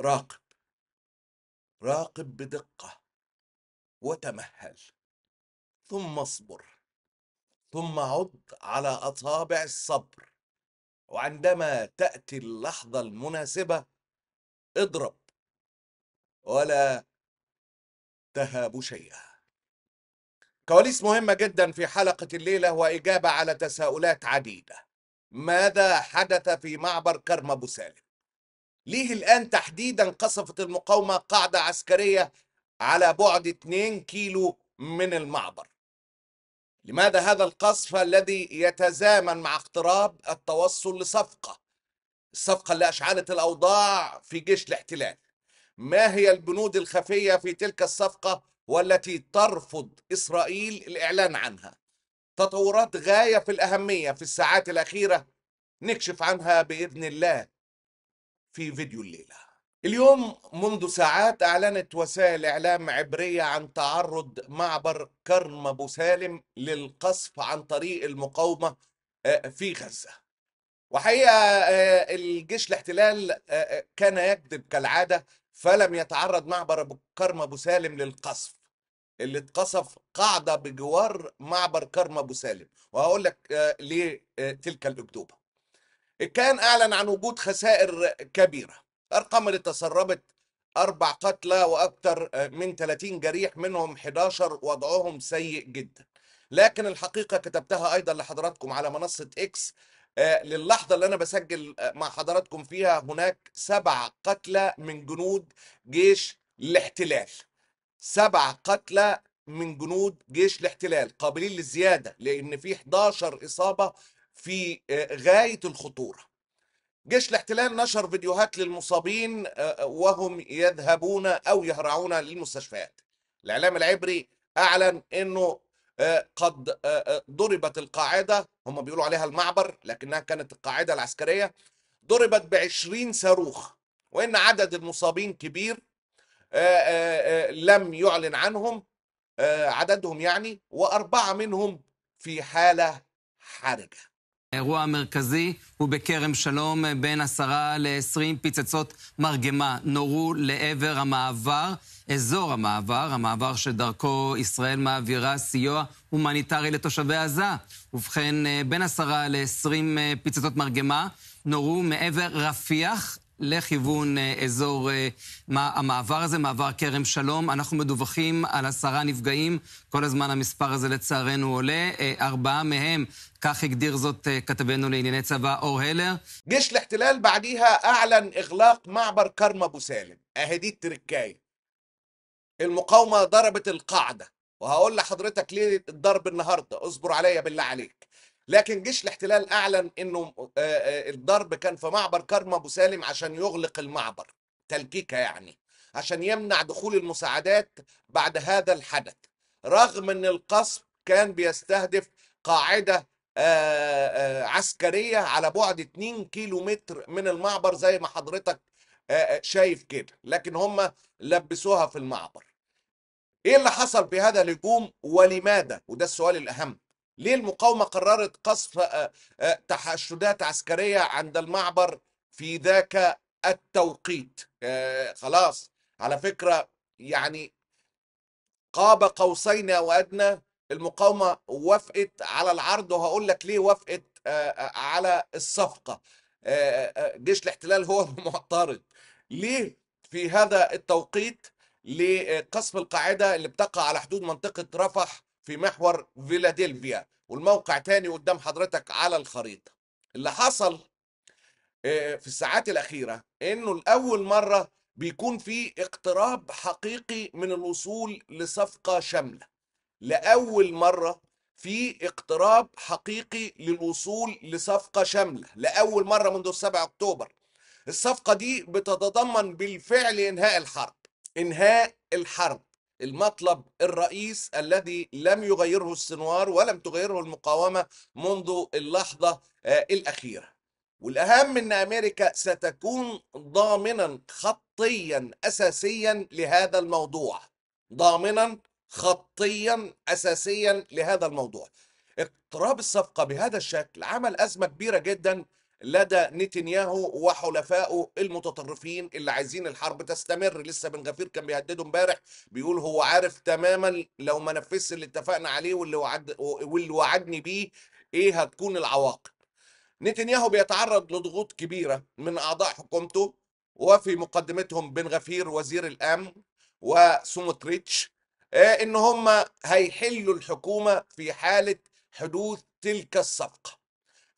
راقب راقب بدقة وتمهل ثم اصبر ثم عد على أصابع الصبر وعندما تأتي اللحظة المناسبة اضرب ولا تهاب شيئا كواليس مهمة جدا في حلقة الليلة وإجابة على تساؤلات عديدة ماذا حدث في معبر كرم أبو سالم ليه الآن تحديدا قصفت المقاومة قاعدة عسكرية على بعد 2 كيلو من المعبر لماذا هذا القصف الذي يتزامن مع اقتراب التوصل لصفقة الصفقة اللي أشعلت الأوضاع في جيش الاحتلال ما هي البنود الخفية في تلك الصفقة والتي ترفض إسرائيل الإعلان عنها تطورات غاية في الأهمية في الساعات الأخيرة نكشف عنها بإذن الله في فيديو الليله. اليوم منذ ساعات اعلنت وسائل اعلام عبريه عن تعرض معبر كرم ابو سالم للقصف عن طريق المقاومه آه، في غزه. وحقيقه آه، الجيش الاحتلال آه، كان يكذب كالعاده فلم يتعرض معبر كرم ابو سالم للقصف. اللي اتقصف قاعده بجوار معبر كرم ابو سالم وهقول لك ليه تلك الاكذوبه كان أعلن عن وجود خسائر كبيرة أرقام اللي تسربت أربع قتلى وأكثر آه، من 30 جريح منهم 11 وضعهم سيء جدا لكن الحقيقة كتبتها أيضا لحضراتكم على منصة إكس آه، للحظة اللي أنا بسجل آه، مع حضراتكم فيها هناك سبع قتلى من جنود جيش الاحتلال سبع قتلى من جنود جيش الاحتلال قابلين للزيادة لأن في 11 إصابة في آه، غاية الخطورة جيش الاحتلال نشر فيديوهات للمصابين آه، آه، وهم يذهبون أو يهرعون للمستشفيات الإعلام العبري أعلن أنه قد ضربت القاعدة هم بيقولوا عليها المعبر لكنها كانت القاعدة العسكرية ضربت بعشرين صاروخ وإن عدد المصابين كبير لم يعلن عنهم عددهم يعني وأربعة منهم في حالة حرجة האירוע המרכזי הוא בכרם שלום, בין עשרה לעשרים פצצות מרגמה נורו לעבר המעבר, אזור המעבר, המעבר שדרכו ישראל מעבירה סיוע הומניטרי לתושבי עזה. ובכן, אה, בין עשרה לעשרים אה, פצצות מרגמה נורו מעבר רפיח לכיוון אה, אזור אה, מה, המעבר הזה, מעבר כרם שלום. אנחנו מדווחים על עשרה נפגעים, כל הזמן המספר הזה לצערנו עולה. אה, ארבעה מהם, כך הגדיר זאת כתבנו לענייני צבא אור הלר. יש جيش الاحتلال بعديها أعلن إغلاق معبر كرم أبو سالم أهدي التركاية المقاومة ضربت القاعدة وهقول لحضرتك ليه الضرب النهاردة اصبر عليا بالله عليك لكن جيش الاحتلال اعلن انه آه، آه، الضرب كان في معبر كرم ابو سالم عشان يغلق المعبر تلكيكه يعني عشان يمنع دخول المساعدات بعد هذا الحدث رغم ان القصف كان بيستهدف قاعده آه، عسكريه على بعد 2 كيلو متر من المعبر زي ما حضرتك شايف كده لكن هم لبسوها في المعبر ايه اللي حصل في هذا الهجوم ولماذا وده السؤال الاهم ليه المقاومة قررت قصف آه، آه، تحشدات عسكرية عند المعبر في ذاك التوقيت آه، خلاص على فكرة يعني قاب قوسين او ادنى المقاومة وافقت على العرض وهقول لك ليه وافقت على الصفقة جيش الاحتلال هو المعترض ليه في هذا التوقيت لقصف القاعدة اللي بتقع على حدود منطقة رفح في محور فيلادلفيا والموقع تاني قدام حضرتك على الخريطة اللي حصل آه، في الساعات الأخيرة إنه لأول مرة بيكون في اقتراب حقيقي من الوصول لصفقة شاملة لأول مرة في اقتراب حقيقي للوصول لصفقة شاملة لأول مرة منذ 7 أكتوبر الصفقة دي بتتضمن بالفعل إنهاء الحرب إنهاء الحرب المطلب الرئيس الذي لم يغيره السنوار ولم تغيره المقاومة منذ اللحظة آه، الأخيرة والأهم أن أمريكا ستكون ضامنا خطيا أساسيا لهذا الموضوع ضامنا خطيا أساسيا لهذا الموضوع اقتراب الصفقة بهذا الشكل عمل أزمة كبيرة جدا لدى نتنياهو وحلفائه المتطرفين اللي عايزين الحرب تستمر لسه بن غفير كان بيهدده امبارح بيقول هو عارف تماما لو ما نفذش اللي اتفقنا عليه واللي وعد واللي وعدني بيه ايه هتكون العواقب نتنياهو بيتعرض لضغوط كبيره من اعضاء حكومته وفي مقدمتهم بن غفير وزير الامن وسموتريتش آه، ان هم هيحلوا الحكومه في حاله حدوث تلك الصفقه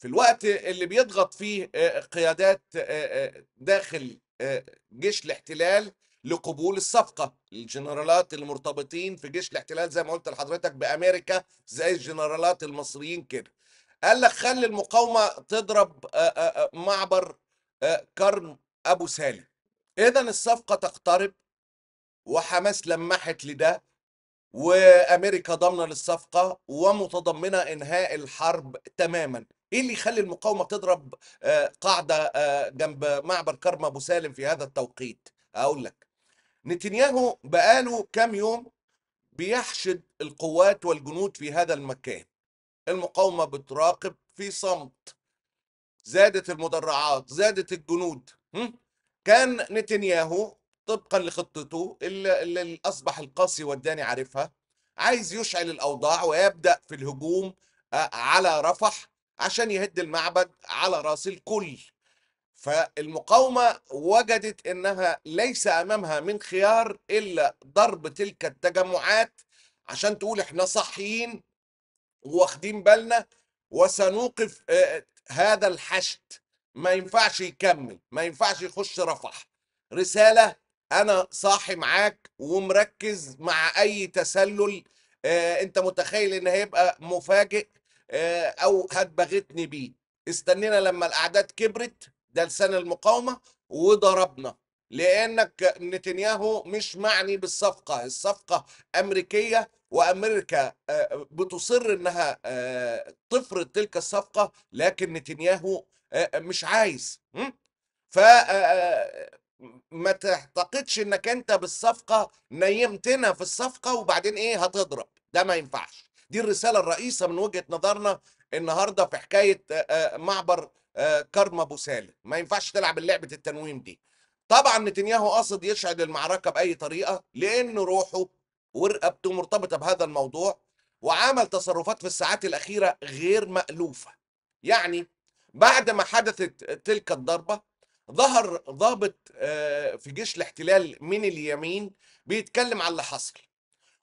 في الوقت اللي بيضغط فيه آه، قيادات آه، آه، داخل جيش الاحتلال لقبول الصفقة الجنرالات المرتبطين في جيش الاحتلال زي ما قلت لحضرتك بأمريكا زي الجنرالات المصريين كده قال لك خلي المقاومة تضرب معبر كرم أبو سالم إذا الصفقة تقترب وحماس لمحت لده وأمريكا ضامنة للصفقة ومتضمنة إنهاء الحرب تماما ايه اللي يخلي المقاومه تضرب آه، قاعده آه، جنب معبر كرم ابو سالم في هذا التوقيت اقول لك نتنياهو بقاله كام يوم بيحشد القوات والجنود في هذا المكان المقاومه بتراقب في صمت زادت المدرعات زادت الجنود كان نتنياهو طبقا لخطته اللي, اللي اصبح القاسي والداني عارفها عايز يشعل الاوضاع ويبدا في الهجوم آه، على رفح عشان يهد المعبد على راس الكل فالمقاومة وجدت أنها ليس أمامها من خيار إلا ضرب تلك التجمعات عشان تقول إحنا صحيين واخدين بالنا وسنوقف آه، هذا الحشد ما ينفعش يكمل ما ينفعش يخش رفح رسالة أنا صاحي معاك ومركز مع أي تسلل آه، أنت متخيل إن هيبقى مفاجئ آه، او هتبغتني بيه استنينا لما الاعداد كبرت ده لسان المقاومه وضربنا لانك نتنياهو مش معني بالصفقه الصفقه امريكيه وامريكا آه، بتصر انها آه، تفرض تلك الصفقه لكن نتنياهو مش عايز ف ما تعتقدش انك انت بالصفقه نيمتنا في الصفقه وبعدين ايه هتضرب ده ما ينفعش دي الرساله الرئيسه من وجهه نظرنا النهارده في حكايه آه، آه، معبر آه، كارما ابو سالم ما ينفعش تلعب لعبه التنويم دي طبعا نتنياهو قصد يشعل المعركه باي طريقه لان روحه ورقبته مرتبطه بهذا الموضوع وعمل تصرفات في الساعات الاخيره غير مالوفه يعني بعد ما حدثت تلك الضربه ظهر ضابط في جيش الاحتلال من اليمين بيتكلم عن اللي حصل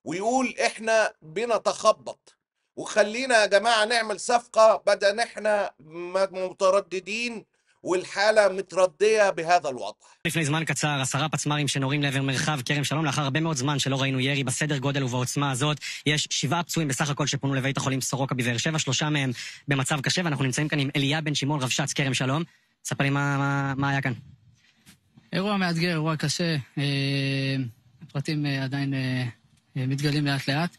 ويقول احنا بنتخبط وخلينا يا جماعه نعمل صفقه بدل احنا مترددين والحالة מתרדיה בהזה الوضع. לפני זמן קצר, עשרה פצמ"רים שנורים לעבר מרחב כרם שלום לאחר הרבה מאוד זמן שלא ראינו ירי בסדר גודל ובעוצמה הזאת. יש שבעה פצועים בסך הכל שפונו לבית החולים סורוקה בבאר שבע, שלושה מהם במצב קשה, ואנחנו נמצאים כאן עם אליה בן שמעון רבש"ץ כרם שלום. ספר לי מה, מה, מה היה כאן. אירוע מאתגר, אירוע קשה. אה, הפרטים אה, עדיין אה, מתגלים לאט לאט.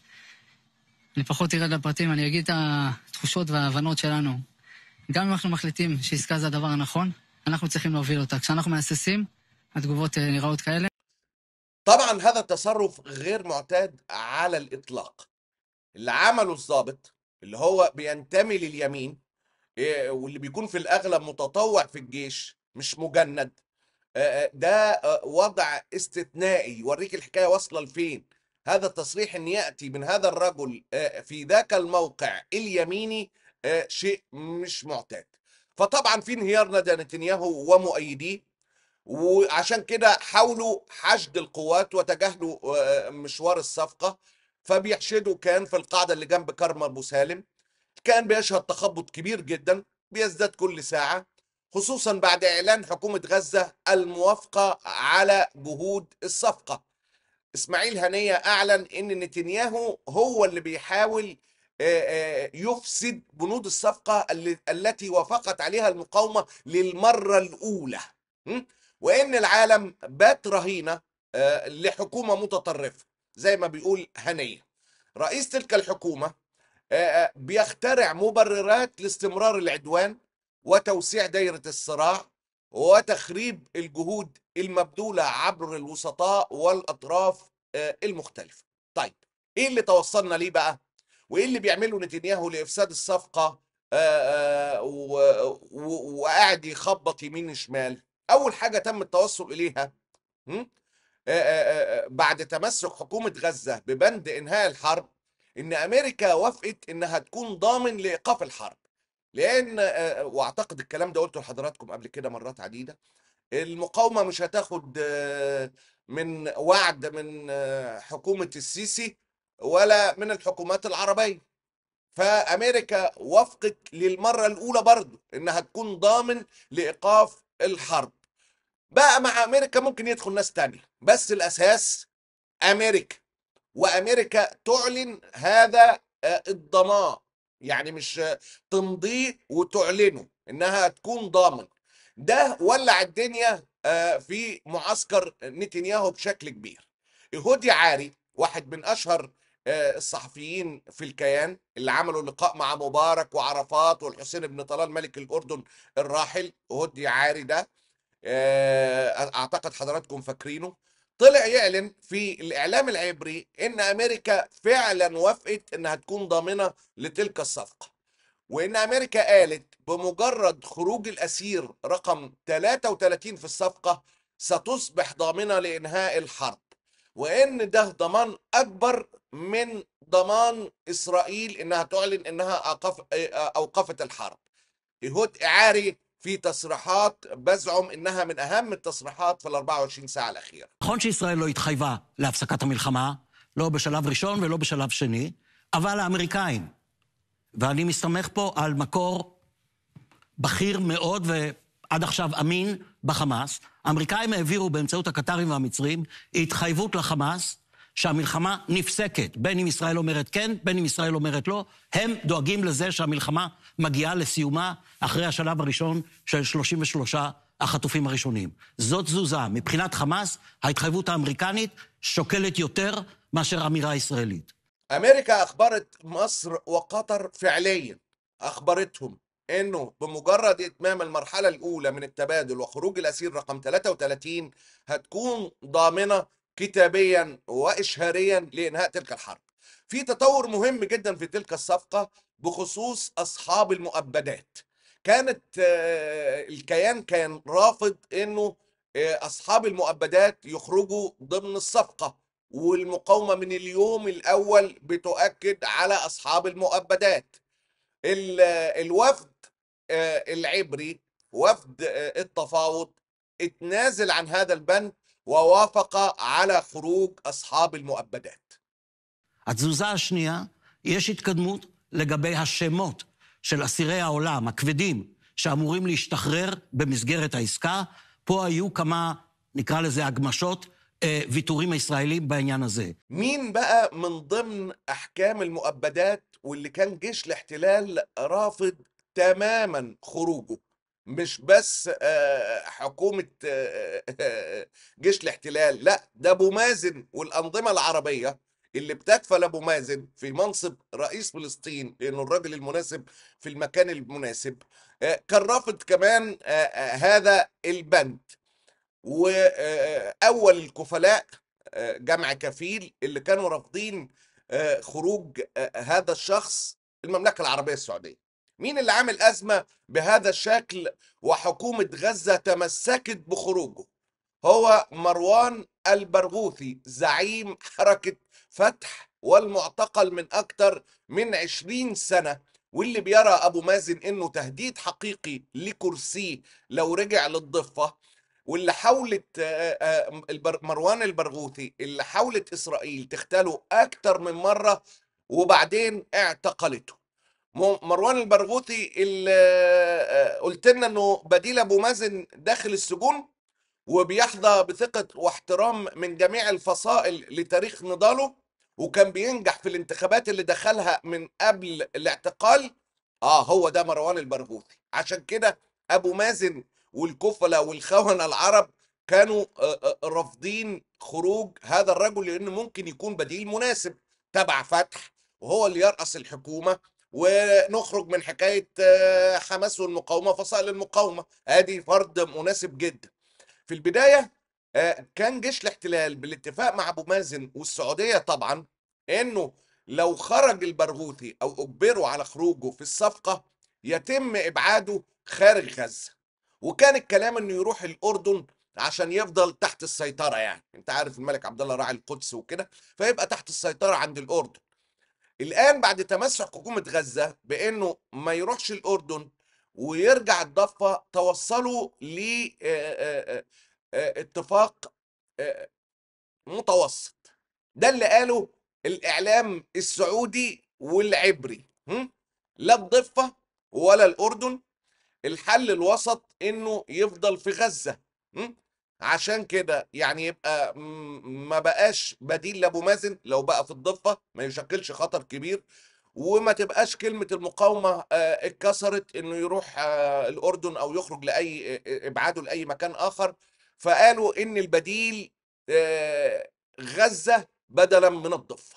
אני פחות ארד לפרטים, אני אגיד את התחושות וההבנות שלנו. גם אם אנחנו מחליטים שעסקה זה הדבר הנכון, אנחנו צריכים להוביל אותה. כשאנחנו מהססים, התגובות נראות כאלה. طبعا هذا التصرف غير معتاد على الإطلاق اللي عمله الضابط اللي هو بينتمي لليمين واللي بيكون في الأغلب متطوع في الجيش مش مجند ده وضع استثنائي يوريك الحكاية واصلة لفين هذا التصريح أن يأتي من هذا الرجل آه، في ذاك الموقع اليميني آه، شيء مش معتاد فطبعا في انهيار لدى نتنياهو ومؤيديه وعشان كده حاولوا حشد القوات وتجاهلوا آه، مشوار الصفقه فبيحشدوا كان في القاعده اللي جنب كرم ابو سالم كان بيشهد تخبط كبير جدا بيزداد كل ساعه خصوصا بعد اعلان حكومه غزه الموافقه على جهود الصفقه اسماعيل هنيه اعلن ان نتنياهو هو اللي بيحاول يفسد بنود الصفقه التي وافقت عليها المقاومه للمره الاولى وان العالم بات رهينه لحكومه متطرفه زي ما بيقول هنيه رئيس تلك الحكومه بيخترع مبررات لاستمرار العدوان وتوسيع دايره الصراع وتخريب الجهود المبذولة عبر الوسطاء والأطراف آه، المختلفة طيب إيه اللي توصلنا ليه بقى وإيه اللي بيعمله نتنياهو لإفساد الصفقة آه، آه، وقاعد يخبط يمين شمال أول حاجة تم التوصل إليها بعد تمسك حكومة غزة ببند إنهاء الحرب إن أمريكا وافقت إنها تكون ضامن لإيقاف الحرب لان واعتقد الكلام ده قلته لحضراتكم قبل كده مرات عديده المقاومه مش هتاخد من وعد من حكومه السيسي ولا من الحكومات العربيه فامريكا وافقت للمره الاولى برضه انها تكون ضامن لايقاف الحرب بقى مع امريكا ممكن يدخل ناس تانية بس الاساس امريكا وامريكا تعلن هذا الضمان يعني مش تمضيه وتعلنه انها تكون ضامن ده ولع الدنيا آه، في معسكر نتنياهو بشكل كبير يهودي عاري واحد من اشهر آه، الصحفيين في الكيان اللي عملوا لقاء مع مبارك وعرفات والحسين بن طلال ملك الاردن الراحل هودي عاري ده آه، اعتقد حضراتكم فاكرينه طلع يعلن في الاعلام العبري ان امريكا فعلا وافقت انها تكون ضامنه لتلك الصفقه وان امريكا قالت بمجرد خروج الاسير رقم 33 في الصفقه ستصبح ضامنه لانهاء الحرب وان ده ضمان اكبر من ضمان اسرائيل انها تعلن انها اوقفت الحرب. يهود اعاري في تصريحات بزعم انها من اهم التصريحات في ال 24 ساعه الاخيره. נכון שישראל לא התחייבה להפסקת המלחמה, לא בשלב ראשון ולא בשלב שני, אבל האמריקאים, ואני מסתמך פה על מקור בכיר מאוד ועד עכשיו אמין בחמאס, האמריקאים העבירו באמצעות הקטרים והמצרים התחייבות לחמאס שהמלחמה נפסקת. בין אם ישראל אומרת כן, בין אם ישראל אומרת לא, הם דואגים לזה שהמלחמה מגיעה לסיומה אחרי השלב הראשון של 33 החטופים הראשונים. זאת תזוזה. מבחינת חמאס, ההתחייבות האמריקנית שוקלת יותר מאשר אמירה ישראלית. أمريكا أخبرت مصر وقطر فعليا أخبرتهم أنه بمجرد إتمام المرحلة الأولى من التبادل وخروج الأسير رقم 33 هتكون ضامنة كتابيا وإشهاريا لإنهاء تلك الحرب. في تطور مهم جدا في تلك الصفقة بخصوص أصحاب المؤبدات كانت آه، الكيان كان رافض أنه آه، أصحاب المؤبدات يخرجوا ضمن الصفقة والمقاومة من اليوم الأول بتؤكد على أصحاب المؤبدات الوفد آه، العبري وفد التفاوض اتنازل عن هذا البند ووافق على خروج أصحاب المؤبدات התזוזה השנייה, יש התקדמות, לגבי השמות של אסירי העולם הכבדים שאמורים להשתחרר במסגרת העסקה. פה היו כמה, נקרא לזה, הגמשות, ויתורים ישראלים בעניין הזה. מין בقى من ضمن أحكام المؤبدات واللي كان جيش الاحتلال رافض تماما خروجه مش بس حكومة جيش الاحتلال لا ده ابو مازن والأنظمة العربية اللي بتكفل ابو مازن في منصب رئيس فلسطين لانه الراجل المناسب في المكان المناسب آه، كان رافض كمان آه، آه، هذا البند واول الكفلاء جمع كفيل اللي كانوا رافضين خروج هذا الشخص المملكه العربيه السعوديه مين اللي عامل أزمة بهذا الشكل وحكومة غزة تمسكت بخروجه هو مروان البرغوثي زعيم حركة فتح والمعتقل من أكثر من 20 سنة واللي بيرى أبو مازن إنه تهديد حقيقي لكرسيه لو رجع للضفة واللي حاولت مروان البرغوثي اللي حاولت إسرائيل تختاله أكثر من مرة وبعدين اعتقلته مروان البرغوثي اللي قلت لنا انه بديل ابو مازن داخل السجون وبيحظى بثقة واحترام من جميع الفصائل لتاريخ نضاله وكان بينجح في الانتخابات اللي دخلها من قبل الاعتقال اه هو ده مروان البرغوثي عشان كده ابو مازن والكفله والخونه العرب كانوا آه، آه، رافضين خروج هذا الرجل لانه ممكن يكون بديل مناسب تبع فتح وهو اللي يرأس الحكومه ونخرج من حكايه آه، حماس والمقاومه فصائل المقاومه ادي فرد مناسب جدا في البدايه كان جيش الاحتلال بالاتفاق مع ابو مازن والسعوديه طبعا انه لو خرج البرغوثي او اجبروا على خروجه في الصفقه يتم ابعاده خارج غزه وكان الكلام انه يروح الاردن عشان يفضل تحت السيطره يعني انت عارف الملك عبد الله راعي القدس وكده فيبقى تحت السيطره عند الاردن الان بعد تمسك حكومه غزه بانه ما يروحش الاردن ويرجع الضفه توصلوا ل آه، آه، آه، اتفاق متوسط ده اللي قاله الاعلام السعودي والعبري هم؟ لا الضفه ولا الاردن الحل الوسط انه يفضل في غزه هم؟ عشان كده يعني يبقى ما بقاش بديل لابو مازن لو بقى في الضفه ما يشكلش خطر كبير وما تبقاش كلمه المقاومه آه، اتكسرت انه يروح آه، الاردن او يخرج لاي آه، ابعاده لاي مكان اخر فقالوا ان البديل غزه بدلا من الضفه.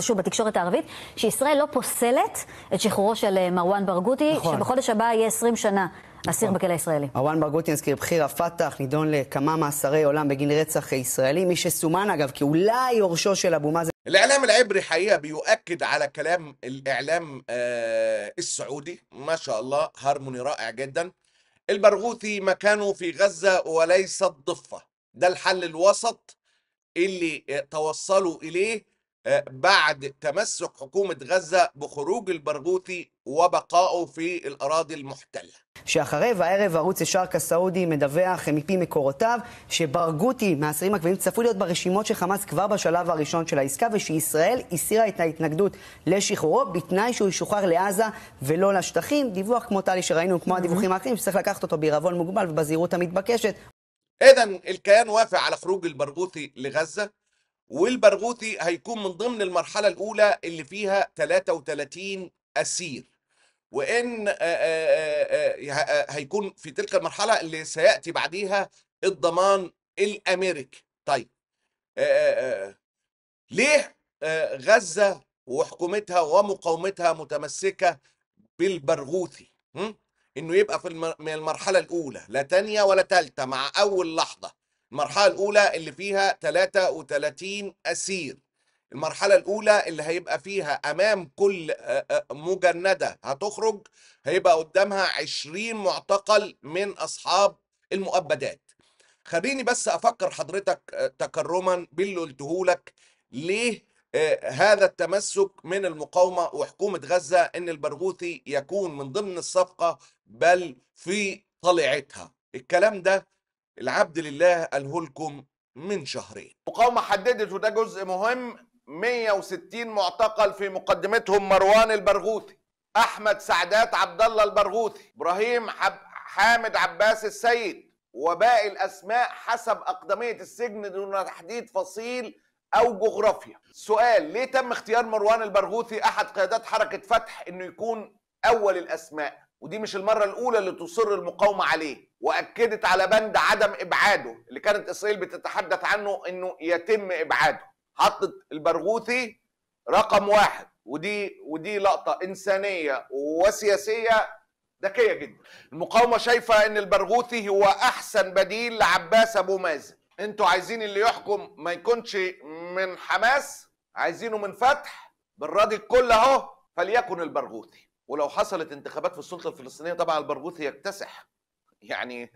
שוב בתקשורת הערבית, שישראל לא פוסלת את שחרורו של אה, מרואן ברגותי, נכון. שבחודש הבא יהיה 20 שנה נכון. אסיר בכלא הישראלי. מרואן ברגותי, נזכיר, בכיר הפת"ח, נידון לכמה מאסרי עולם בגין רצח ישראלי, מי שסומן אגב כאולי יורשו של אבו מאזן. الإعلام العبري حقيقة بيؤكد على كلام الإعلام السعودي ما شاء الله هارموني رائع جدا البرغوثي مكانه في غزة وليس الضفة ده الحل الوسط اللي توصلوا اليه بعد تمسك حكومة غزة بخروج البرغوثي وبقائه في الأراضي المحتلة שאחרי וערב ערוץ השארק הסעודי מדווח מפי מקורותיו שברגותי מהאסירים הקבועים צפוי להיות ברשימות של חמאס כבר בשלב הראשון של העסקה ושישראל הסירה את ההתנגדות לשחרורו בתנאי שהוא ישוחרר לעזה ולא לשטחים. דיווח כמו טלי שראינו, כמו הדיווחים האחרים, שצריך לקחת אותו בעירבון מוגבל ובזהירות המתבקשת. اذا الكيان وافق على خروج البرغوثي لغزه والبرغوثي هيكون من ضمن المرحله الاولى اللي فيها 33 اسير وان هيكون في تلك المرحله اللي سياتي بعديها الضمان الامريكي طيب ليه غزه وحكومتها ومقاومتها متمسكه بالبرغوثي انه يبقى في من المرحله الاولى لا تانية ولا تالتة مع اول لحظه المرحله الاولى اللي فيها 33 اسير المرحله الاولى اللي هيبقى فيها امام كل مجنده هتخرج هيبقى قدامها 20 معتقل من اصحاب المؤبدات خليني بس افكر حضرتك تكرما باللي قلتهولك ليه هذا التمسك من المقاومة وحكومة غزة أن البرغوثي يكون من ضمن الصفقة بل في طليعتها الكلام ده العبد لله قاله لكم من شهرين المقاومة حددت وده جزء مهم 160 معتقل في مقدمتهم مروان البرغوثي أحمد سعدات عبد الله البرغوثي إبراهيم حامد عباس السيد وباقي الأسماء حسب أقدمية السجن دون تحديد فصيل او جغرافيا سؤال ليه تم اختيار مروان البرغوثي احد قيادات حركه فتح انه يكون اول الاسماء ودي مش المره الاولى اللي تصر المقاومه عليه واكدت على بند عدم ابعاده اللي كانت اسرائيل بتتحدث عنه انه يتم ابعاده حطت البرغوثي رقم واحد ودي ودي لقطه انسانيه وسياسيه ذكيه جدا المقاومه شايفه ان البرغوثي هو احسن بديل لعباس ابو مازن انتوا عايزين اللي يحكم ما يكونش من حماس عايزينه من فتح بالراضي الكل اهو فليكن البرغوثي ولو حصلت انتخابات في السلطه الفلسطينيه طبعا البرغوثي يكتسح يعني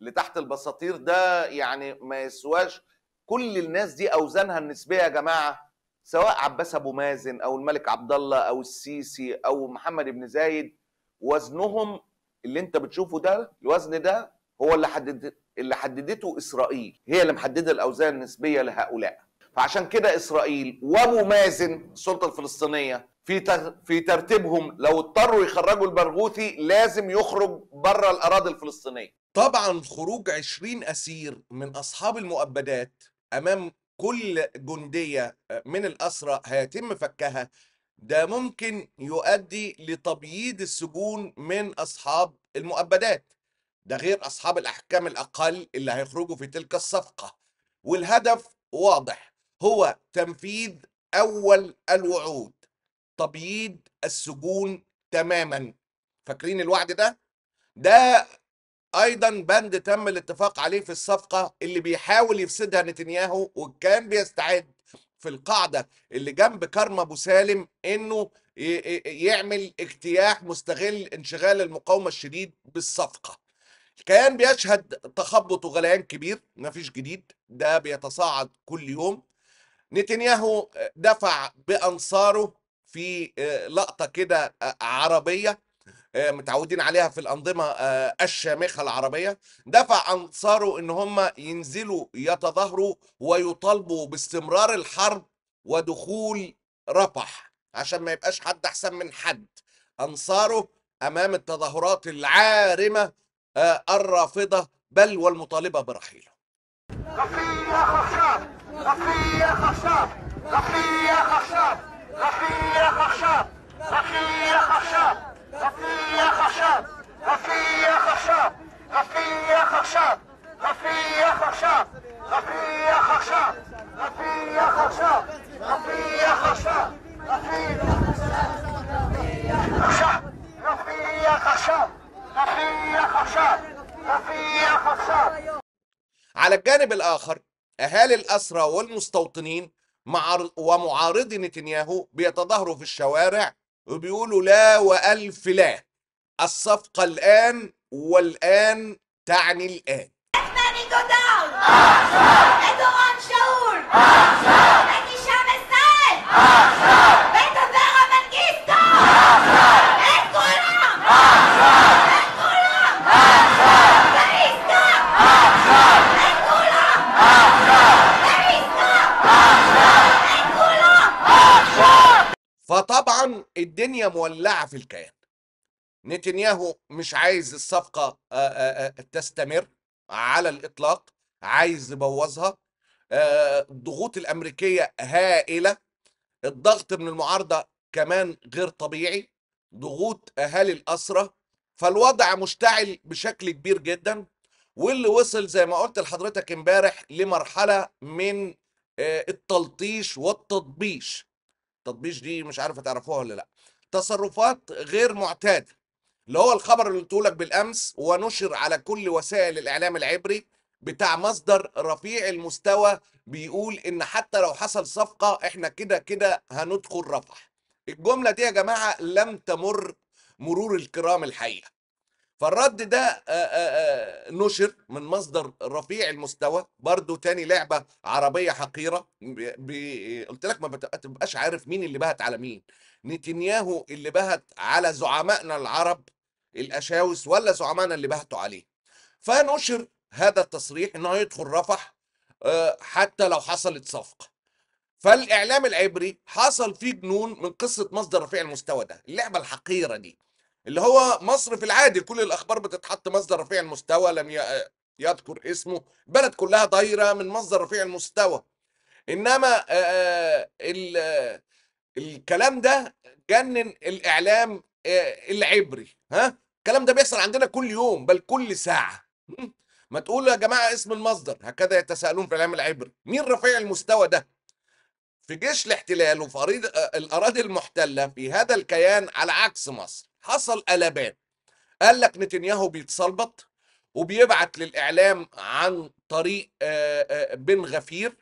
اللي تحت البساطير ده يعني ما يسواش كل الناس دي اوزانها النسبيه يا جماعه سواء عباس ابو مازن او الملك عبد الله او السيسي او محمد بن زايد وزنهم اللي انت بتشوفه ده الوزن ده هو اللي حدد اللي حددته اسرائيل هي اللي محدده الاوزان النسبيه لهؤلاء فعشان كده اسرائيل وابو مازن السلطه الفلسطينيه في في ترتيبهم لو اضطروا يخرجوا البرغوثي لازم يخرج بره الاراضي الفلسطينيه طبعا خروج 20 اسير من اصحاب المؤبدات امام كل جنديه آه، من الاسرى هيتم فكها ده ممكن يؤدي لتبييض السجون من اصحاب المؤبدات ده غير أصحاب الأحكام الأقل اللي هيخرجوا في تلك الصفقة والهدف واضح هو تنفيذ أول الوعود تبييض السجون تماما فاكرين الوعد ده؟ ده ايضا بند تم الاتفاق عليه في الصفقه اللي بيحاول يفسدها نتنياهو وكان بيستعد في القاعده اللي جنب كرم ابو سالم انه يعمل اجتياح مستغل انشغال المقاومه الشديد بالصفقه الكيان بيشهد تخبط وغليان كبير مفيش جديد ده بيتصاعد كل يوم نتنياهو دفع بأنصاره في آه، لقطة كده آه، عربية آه، متعودين عليها في الأنظمة الشامخة العربية دفع أنصاره إن هم ينزلوا يتظاهروا ويطالبوا باستمرار الحرب ودخول رفح عشان ما يبقاش حد أحسن من حد أنصاره أمام التظاهرات العارمة الرافضة بل والمطالبة برحيله ضحية خشاب على الجانب الآخر أهالي الأسرى والمستوطنين مع ومعارضي نتنياهو بيتظاهروا في الشوارع وبيقولوا لا وألف لا الصفقة الآن والآن تعني الآن فطبعا الدنيا مولعه في الكيان نتنياهو مش عايز الصفقه تستمر على الاطلاق عايز يبوظها الضغوط الامريكيه هائله الضغط من المعارضه كمان غير طبيعي ضغوط اهالي الاسره فالوضع مشتعل بشكل كبير جدا واللي وصل زي ما قلت لحضرتك امبارح لمرحله من التلطيش والتطبيش تطبيش دي مش عارف هتعرفوها ولا لا تصرفات غير معتاده اللي هو الخبر اللي قلت لك بالامس ونشر على كل وسائل الاعلام العبري بتاع مصدر رفيع المستوى بيقول ان حتى لو حصل صفقه احنا كده كده هندخل رفح الجمله دي يا جماعه لم تمر مرور الكرام الحقيقه فالرد ده نشر من مصدر رفيع المستوى برضو تاني لعبة عربية حقيرة قلت لك ما بتبقاش عارف مين اللي بهت على مين نتنياهو اللي بهت على زعمائنا العرب الأشاوس ولا زعمائنا اللي بهتوا عليه فنشر هذا التصريح انه هيدخل رفح آه، حتى لو حصلت صفقه فالاعلام العبري حصل فيه جنون من قصه مصدر رفيع المستوى ده اللعبه الحقيره دي اللي هو مصر في العادي كل الاخبار بتتحط مصدر رفيع المستوى لم يذكر اسمه بلد كلها دايره من مصدر رفيع المستوى انما الكلام ده جنن الاعلام العبري ها الكلام ده بيحصل عندنا كل يوم بل كل ساعه ما تقول يا جماعه اسم المصدر هكذا يتساءلون في الاعلام العبري مين رفيع المستوى ده في جيش الاحتلال وفي الاراضي المحتله في هذا الكيان على عكس مصر حصل قلبان قال لك نتنياهو بيتصلبط وبيبعت للإعلام عن طريق بن غفير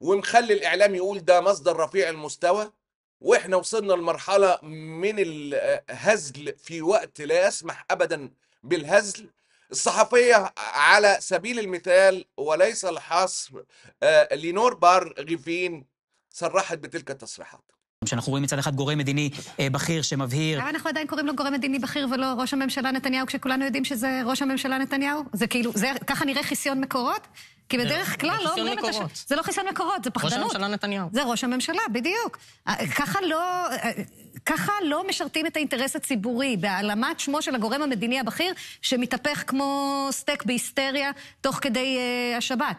ومخلي الإعلام يقول ده مصدر رفيع المستوى وإحنا وصلنا لمرحلة من الهزل في وقت لا يسمح أبدا بالهزل الصحفية على سبيل المثال وليس الحصر لينور بار غيفين صرحت بتلك التصريحات שאנחנו רואים מצד אחד גורם מדיני אה, בכיר שמבהיר... למה אנחנו עדיין קוראים לו גורם מדיני בכיר ולא ראש הממשלה נתניהו, כשכולנו יודעים שזה ראש הממשלה נתניהו? זה כאילו, זה ככה נראה חיסיון מקורות? כי בדרך כלל לא אומרים את השם. זה לא חיסון מקורות, זה פחדנות. ראש הממשלה נתניהו. זה ראש הממשלה, בדיוק. אה, ככה לא, אה, ככה לא משרתים את האינטרס הציבורי, בהעלמת שמו של הגורם המדיני הבכיר, שמתהפך כמו סטייק בהיסטריה תוך כדי אה, השבת.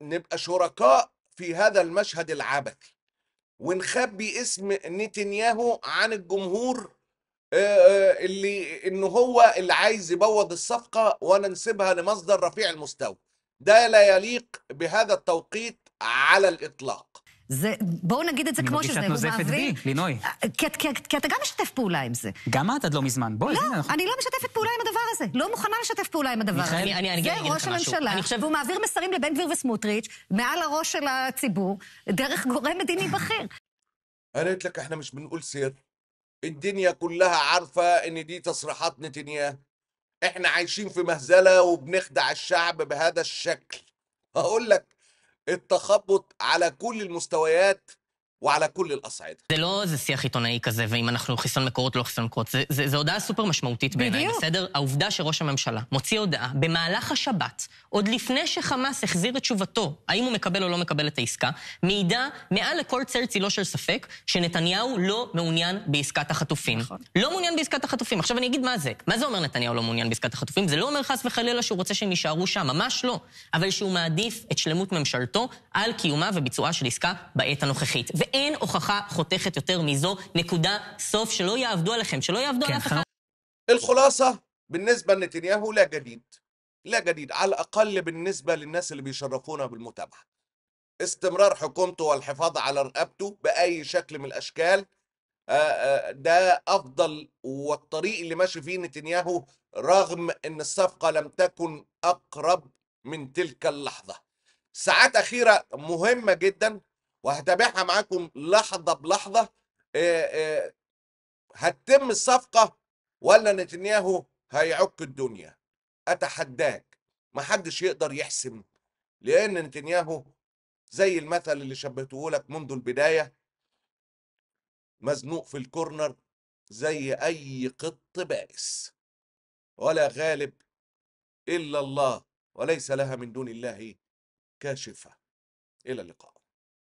نبقى شركاء في هذا المشهد العبثي ونخبي اسم نتنياهو عن الجمهور اللي ان هو اللي عايز يبوظ الصفقه وانا نسيبها لمصدر رفيع المستوى ده لا يليق بهذا التوقيت على الاطلاق זה, בואו נגיד את זה כמו שזה, הוא מעביר... אני מרגיש שאת נוזפת בי, לינוי. אה, כי, כי, כי אתה גם משתף פעולה עם זה. גם את עד לא מזמן. בואי, לא, אנחנו... אני לא משתפת פעולה עם הדבר הזה. לא מוכנה לשתף פעולה עם הדבר הזה. אני, אני, אני, זה אני ראש הממשלה, אני חושב... והוא מעביר מסרים לבן גביר וסמוטריץ', מעל הראש של הציבור, דרך גורם מדיני בכיר. אנחנו قلت لك احنا مش بنقول سر الدنيا كلها عارفه ان دي تصريحات نتنياهو احنا عايشين في مهزله وبنخدع الشعب بهذا الشكل هقول لك التخبط على كل المستويات وعلى كل الأصعدة. זה לא איזה שיח עיתונאי כזה, ואם אנחנו חיסון מקורות, לא חיסון מקורות. זה, זה, זה הודעה סופר משמעותית בעיניי, בסדר? העובדה שראש הממשלה מוציא הודעה במהלך השבת, עוד לפני שחמאס החזיר את תשובתו, האם הוא מקבל או לא מקבל את העסקה, מעידה מעל לכל צל צילו של ספק, שנתניהו לא מעוניין בעסקת החטופים. נכון. לא מעוניין בעסקת החטופים. עכשיו אני אגיד מה זה. מה זה אומר נתניהו לא מעוניין בעסקת החטופים? זה לא אומר חס וחלילה שהוא רוצה שהם יישארו שם, ממש לא. אבל שהוא מעדיף את שלמות ממשלתו על קיומה וביצועה של עסקה בעת הנוכחית. ואין הוכחה חותכת יותר מזו. נקודה, סוף, שלא יעבדו עליכם, שלא יעבדו כן, על אף אחד. الخلاصة بالنسبة لنتنياهو لا جديد لا جديد على الأقل بالنسبة للناس اللي بيشرفونا بالمتابعة استمرار حكومته والحفاظ على رقبته بأي شكل من الأشكال آه، آه، ده أفضل والطريق اللي ماشي فيه نتنياهو رغم أن الصفقة لم تكن أقرب من تلك اللحظة ساعات أخيرة مهمة جدا وهتابعها معاكم لحظه بلحظه هتتم الصفقه ولا نتنياهو هيعك الدنيا اتحداك محدش يقدر يحسم لان نتنياهو زي المثل اللي شبهته لك منذ البدايه مزنوق في الكورنر زي اي قط بائس ولا غالب الا الله وليس لها من دون الله كاشفه الى اللقاء